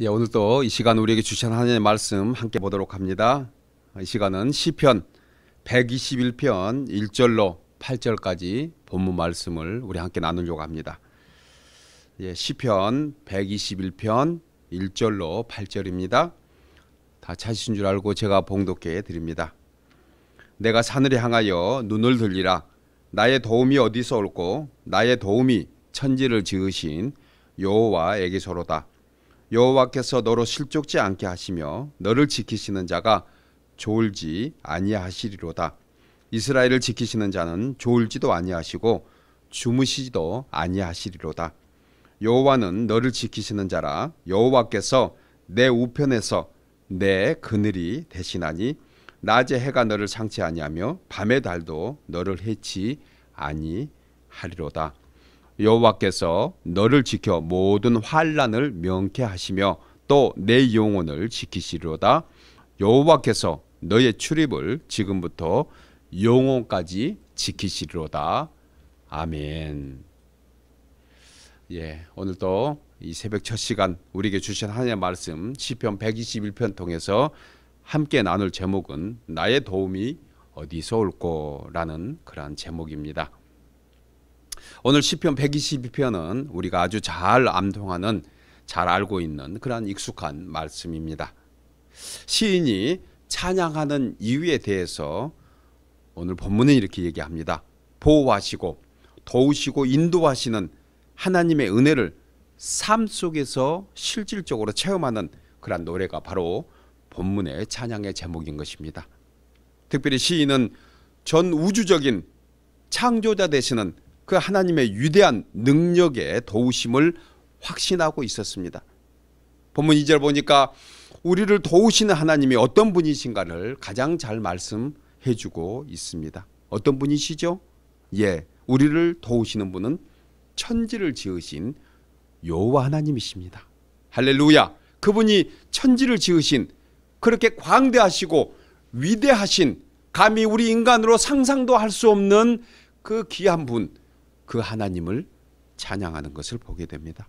예, 오늘 도이 시간 우리에게 주신 하나님의 말씀 함께 보도록 합니다. 이 시간은 시편 121편 1절로 8절까지 본문 말씀을 우리 함께 나누려고 합니다. 예, 시편 121편 1절로 8절입니다. 다 찾으신 줄 알고 제가 봉독해 드립니다. 내가 산을 향하여 눈을 들리라 나의 도움이 어디서 올고 나의 도움이 천지를 지으신 여호와에게서로다. 여호와께서 너로 실족지 않게 하시며 너를 지키시는 자가 좋을지 아니하시리로다. 이스라엘을 지키시는 자는 좋을지도 아니하시고 주무시지도 아니하시리로다. 여호와는 너를 지키시는 자라 여호와께서 내 우편에서 내 그늘이 되시나니 낮에 해가 너를 상치 아니하며 밤의 달도 너를 해치 아니하리로다. 여호와께서 너를 지켜 모든 환란을 명쾌하시며 또 내 영혼을 지키시리로다. 여호와께서 너의 출입을 지금부터 영혼까지 지키시리로다. 아멘. 예, 오늘도 이 새벽 첫 시간 우리에게 주신 하나님의 말씀 시편 121편 통해서 함께 나눌 제목은 나의 도움이 어디서 올꼬라는 그러한 제목입니다. 오늘 시편 122편은 우리가 아주 잘 암통하는 잘 알고 있는 그러한 익숙한 말씀입니다. 시인이 찬양하는 이유에 대해서 오늘 본문은 이렇게 얘기합니다. 보호하시고 도우시고 인도하시는 하나님의 은혜를 삶 속에서 실질적으로 체험하는 그러한 노래가 바로 본문의 찬양의 제목인 것입니다. 특별히 시인은 전 우주적인 창조자 되시는 그 하나님의 위대한 능력의 도우심을 확신하고 있었습니다. 본문 2절 보니까 우리를 도우시는 하나님이 어떤 분이신가를 가장 잘 말씀해 주고 있습니다. 어떤 분이시죠? 예, 우리를 도우시는 분은 천지를 지으신 여호와 하나님이십니다. 할렐루야. 그분이 천지를 지으신 그렇게 광대하시고 위대하신 감히 우리 인간으로 상상도 할 수 없는 그 귀한 분그 하나님을 찬양하는 것을 보게 됩니다.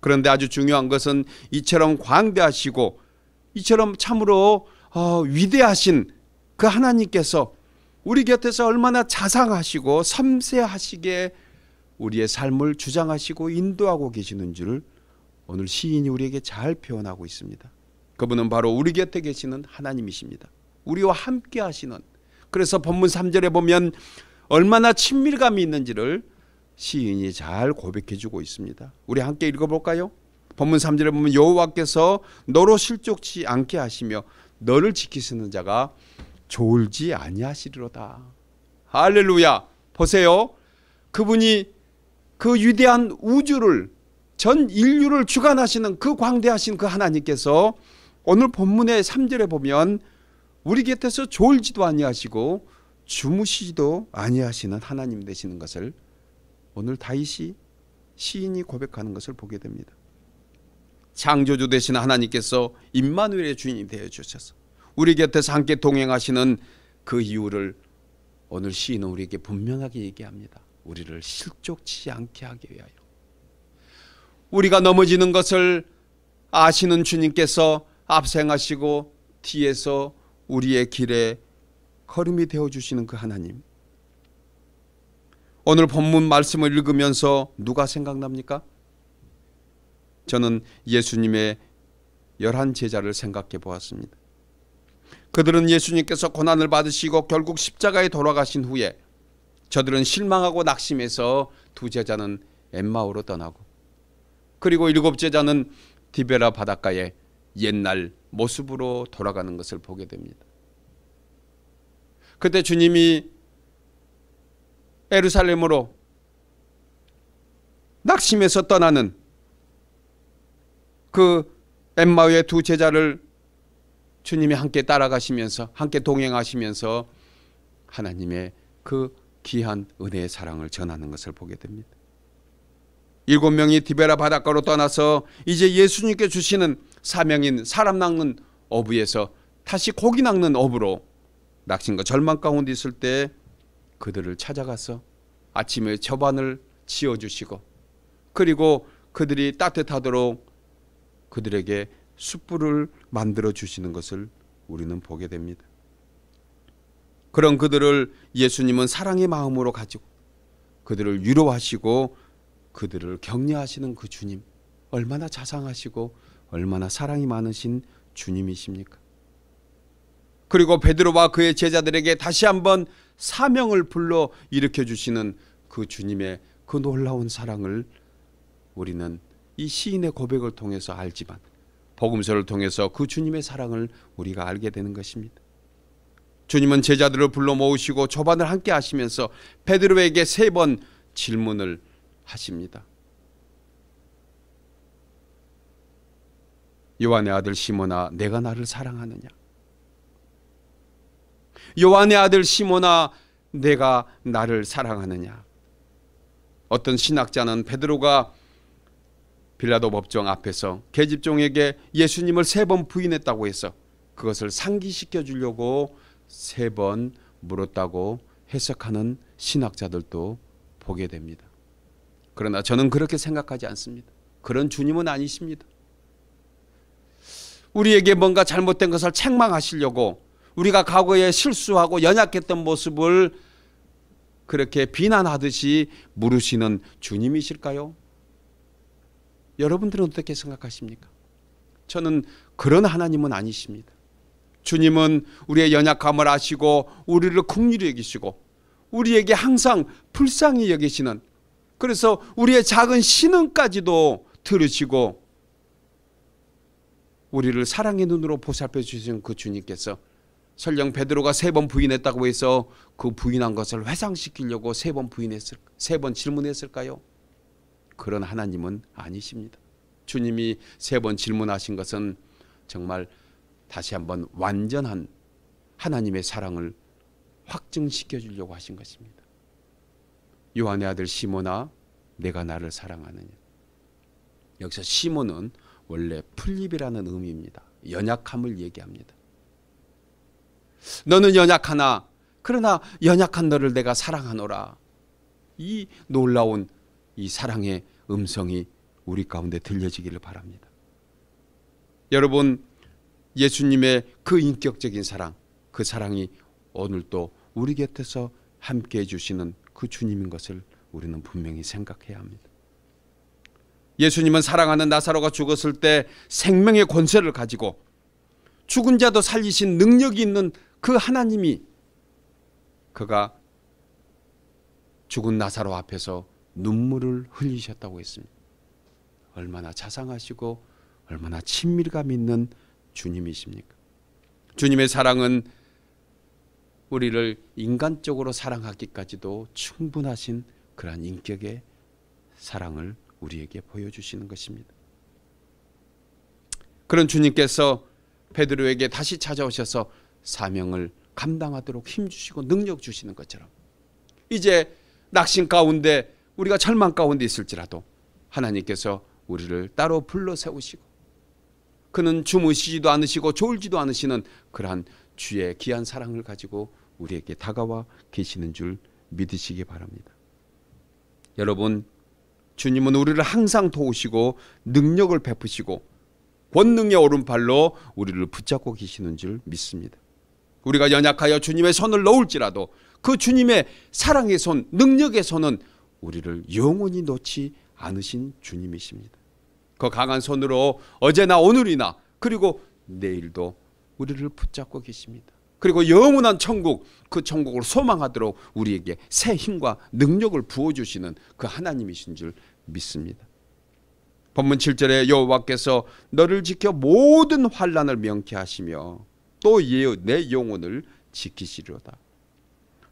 그런데 아주 중요한 것은 이처럼 광대하시고 이처럼 참으로 어, 위대하신 그 하나님께서 우리 곁에서 얼마나 자상하시고 섬세하시게 우리의 삶을 주장하시고 인도하고 계시는 줄 오늘 시인이 우리에게 잘 표현하고 있습니다. 그분은 바로 우리 곁에 계시는 하나님이십니다. 우리와 함께 하시는 그래서 본문 3절에 보면 얼마나 친밀감이 있는지를 시인이 잘 고백해 주고 있습니다. 우리 함께 읽어 볼까요? 본문 3절에 보면 여호와께서 너로 실족치 않게 하시며 너를 지키시는 자가 졸지 아니하시리로다. 할렐루야. 보세요. 그분이 그 위대한 우주를 전 인류를 주관하시는 그 광대하신 그 하나님께서 오늘 본문의 3절에 보면 우리 곁에서 졸지도 아니하시고 주무시지도 아니하시는 하나님 되시는 것을 오늘 다윗이 시인이 고백하는 것을 보게 됩니다. 창조주 되신 하나님께서 임마누엘의 주인이 되어 주셔서 우리 곁에서 함께 동행하시는 그 이유를 오늘 시인은 우리에게 분명하게 얘기합니다. 우리를 실족치 않게 하기 위하여 우리가 넘어지는 것을 아시는 주님께서 앞생하시고 뒤에서 우리의 길에 걸음이 되어 주시는 그 하나님. 오늘 본문 말씀을 읽으면서 누가 생각납니까? 저는 예수님의 열한 제자를 생각해 보았습니다. 그들은 예수님께서 고난을 받으시고 결국 십자가에 돌아가신 후에 저들은 실망하고 낙심해서 두 제자는 엠마오로 떠나고 그리고 일곱 제자는 디베라 바닷가에 옛날 모습으로 돌아가는 것을 보게 됩니다. 그때 주님이 에루살렘으로 낙심해서 떠나는 그 엠마오의 두 제자를 주님이 함께 따라가시면서 함께 동행하시면서 하나님의 그 귀한 은혜의 사랑을 전하는 것을 보게 됩니다. 일곱 명이 디베라 바닷가로 떠나서 이제 예수님께 주시는 사명인 사람 낚는 어부에서 다시 고기 낚는 어부로 낙심과 절망 가운데 있을 때 그들을 찾아가서 아침에 저반을 지어주시고 그리고 그들이 따뜻하도록 그들에게 숯불을 만들어 주시는 것을 우리는 보게 됩니다. 그런 그들을 예수님은 사랑의 마음으로 가지고 그들을 위로하시고 그들을 격려하시는 그 주님 얼마나 자상하시고 얼마나 사랑이 많으신 주님이십니까? 그리고 베드로와 그의 제자들에게 다시 한번 사명을 불러 일으켜 주시는 그 주님의 그 놀라운 사랑을 우리는 이 시인의 고백을 통해서 알지만 복음서를 통해서 그 주님의 사랑을 우리가 알게 되는 것입니다. 주님은 제자들을 불러 모으시고 조반을 함께 하시면서 베드로에게 세 번 질문을 하십니다. 요한의 아들 시몬아 내가 나를 사랑하느냐 요한의 아들 시모나 내가 나를 사랑하느냐. 어떤 신학자는 베드로가 빌라도 법정 앞에서 계집종에게 예수님을 세 번 부인했다고 해서 그것을 상기시켜 주려고 세 번 물었다고 해석하는 신학자들도 보게 됩니다. 그러나 저는 그렇게 생각하지 않습니다. 그런 주님은 아니십니다. 우리에게 뭔가 잘못된 것을 책망하시려고 우리가 과거에 실수하고 연약했던 모습을 그렇게 비난하듯이 물으시는 주님이실까요? 여러분들은 어떻게 생각하십니까? 저는 그런 하나님은 아니십니다. 주님은 우리의 연약함을 아시고 우리를 긍휼히 여기시고 우리에게 항상 불쌍히 여기시는 그래서 우리의 작은 신음까지도 들으시고 우리를 사랑의 눈으로 보살펴 주신 그 주님께서 설령 베드로가 세 번 부인했다고 해서 그 부인한 것을 회상시키려고 세 번 부인했을 세 번 질문했을까요? 그런 하나님은 아니십니다. 주님이 세 번 질문하신 것은 정말 다시 한번 완전한 하나님의 사랑을 확증시켜 주려고 하신 것입니다. 요한의 아들 시몬아 내가 나를 사랑하느냐. 여기서 시몬은 원래 풀립이라는 의미입니다. 연약함을 얘기합니다. 너는 연약하나 그러나 연약한 너를 내가 사랑하노라. 이 놀라운 이 사랑의 음성이 우리 가운데 들려지기를 바랍니다. 여러분 예수님의 그 인격적인 사랑 그 사랑이 오늘도 우리 곁에서 함께 해주시는 그 주님인 것을 우리는 분명히 생각해야 합니다. 예수님은 사랑하는 나사로가 죽었을 때 생명의 권세를 가지고 죽은 자도 살리신 능력이 있는 그 하나님이 그가 죽은 나사로 앞에서 눈물을 흘리셨다고 했습니다. 얼마나 자상하시고 얼마나 친밀감 있는 주님이십니까? 주님의 사랑은 우리를 인간적으로 사랑하기까지도 충분하신 그러한 인격의 사랑을 우리에게 보여주시는 것입니다. 그런 주님께서 베드로에게 다시 찾아오셔서 사명을 감당하도록 힘주시고 능력 주시는 것처럼 이제 낙심 가운데 우리가 절망 가운데 있을지라도 하나님께서 우리를 따로 불러 세우시고 그는 주무시지도 않으시고 졸지도 않으시는 그러한 주의 귀한 사랑을 가지고 우리에게 다가와 계시는 줄 믿으시기 바랍니다. 여러분 주님은 우리를 항상 도우시고 능력을 베푸시고 권능의 오른팔로 우리를 붙잡고 계시는 줄 믿습니다. 우리가 연약하여 주님의 손을 놓을지라도 그 주님의 사랑의 손, 능력의 손은 우리를 영원히 놓지 않으신 주님이십니다. 그 강한 손으로 어제나 오늘이나 그리고 내일도 우리를 붙잡고 계십니다. 그리고 영원한 천국, 그 천국을 소망하도록 우리에게 새 힘과 능력을 부어주시는 그 하나님이신 줄 믿습니다. 본문 7절에 여호와께서 너를 지켜 모든 환란을 명쾌하시며 또내 영혼을 지키시리로다.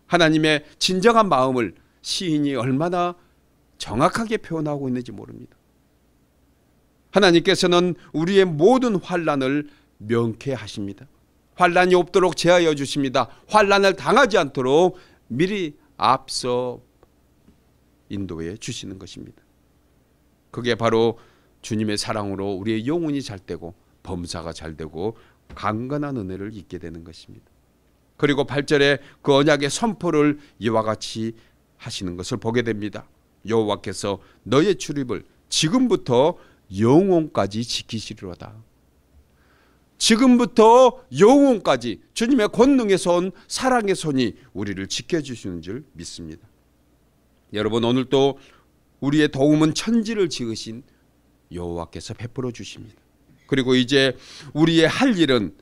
하나님의 진정한 마음을 시인이 얼마나 정확하게 표현하고 있는지 모릅니다. 하나님께서는 우리의 모든 환란을 명쾌하십니다. 환란이 없도록 제하여 주십니다. 환란을 당하지 않도록 미리 앞서 인도해 주시는 것입니다. 그게 바로 주님의 사랑으로 우리의 영혼이 잘 되고 범사가 잘 되고 강건한 은혜를 잊게 되는 것입니다. 그리고 8절에 그 언약의 선포를 이와 같이 하시는 것을 보게 됩니다. 여호와께서 너의 출입을 지금부터 영혼까지 지키시리로다. 지금부터 영혼까지 주님의 권능의 손, 사랑의 손이 우리를 지켜주시는 줄 믿습니다. 여러분 오늘도 우리의 도움은 천지를 지으신 여호와께서 베풀어 주십니다. 그리고 이제 우리의 할 일은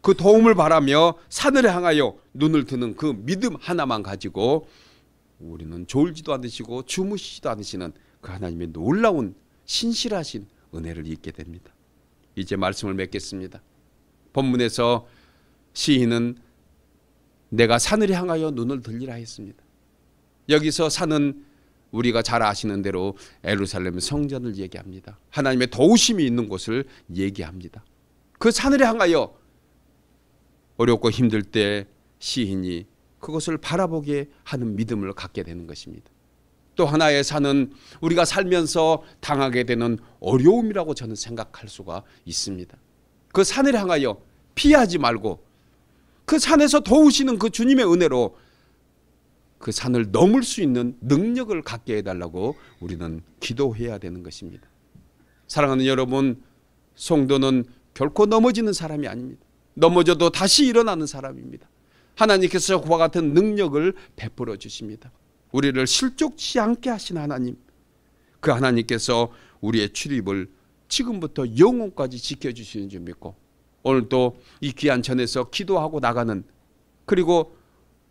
그 도움을 바라며 산을 향하여 눈을 드는 그 믿음 하나만 가지고 우리는 졸지도 않으시고 주무시지도 않으시는 그 하나님의 놀라운 신실하신 은혜를 잊게 됩니다. 이제 말씀을 맺겠습니다. 본문에서 시인은 내가 산을 향하여 눈을 들리라 했습니다. 여기서 산은 우리가 잘 아시는 대로 에루살렘 성전을 얘기합니다. 하나님의 도우심이 있는 곳을 얘기합니다. 그 산을 향하여 어렵고 힘들 때 시인이 그것을 바라보게 하는 믿음을 갖게 되는 것입니다. 또 하나의 산은 우리가 살면서 당하게 되는 어려움이라고 저는 생각할 수가 있습니다. 그 산을 향하여 피하지 말고 그 산에서 도우시는 그 주님의 은혜로 그 산을 넘을 수 있는 능력을 갖게 해달라고 우리는 기도해야 되는 것입니다. 사랑하는 여러분, 성도는 결코 넘어지는 사람이 아닙니다. 넘어져도 다시 일어나는 사람입니다. 하나님께서 그와 같은 능력을 베풀어 주십니다. 우리를 실족치 않게 하신 하나님, 그 하나님께서 우리의 출입을 지금부터 영혼까지 지켜주시는 줄 믿고 오늘도 이 귀한 전에서 기도하고 나가는 그리고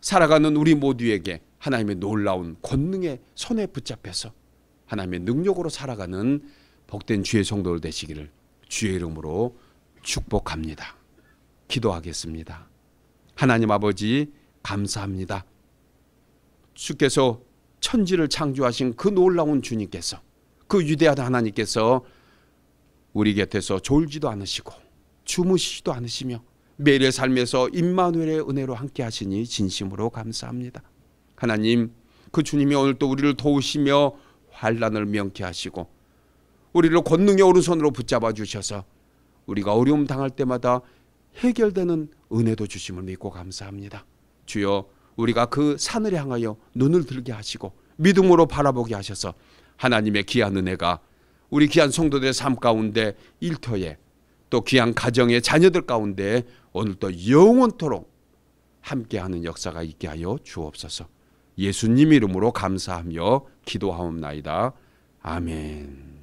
살아가는 우리 모두에게 하나님의 놀라운 권능의 손에 붙잡혀서 하나님의 능력으로 살아가는 복된 주의 성도를 되시기를 주의 이름으로 축복합니다. 기도하겠습니다. 하나님 아버지 감사합니다. 주께서 천지를 창조하신 그 놀라운 주님께서 그 위대한 하나님께서 우리 곁에서 졸지도 않으시고 주무시지도 않으시며 매일의 삶에서 임마누엘의 은혜로 함께 하시니 진심으로 감사합니다. 하나님 그 주님이 오늘 또 우리를 도우시며 환란을 명케 하시고 우리를 권능의 오른손으로 붙잡아 주셔서 우리가 어려움 당할 때마다 해결되는 은혜도 주심을 믿고 감사합니다. 주여 우리가 그 산을 향하여 눈을 들게 하시고 믿음으로 바라보게 하셔서 하나님의 귀한 은혜가 우리 귀한 성도들의 삶 가운데 일터에 또 귀한 가정의 자녀들 가운데 오늘도 영원토록 함께하는 역사가 있게 하여 주옵소서. 예수님 이름으로 감사하며 기도하옵나이다. 아멘.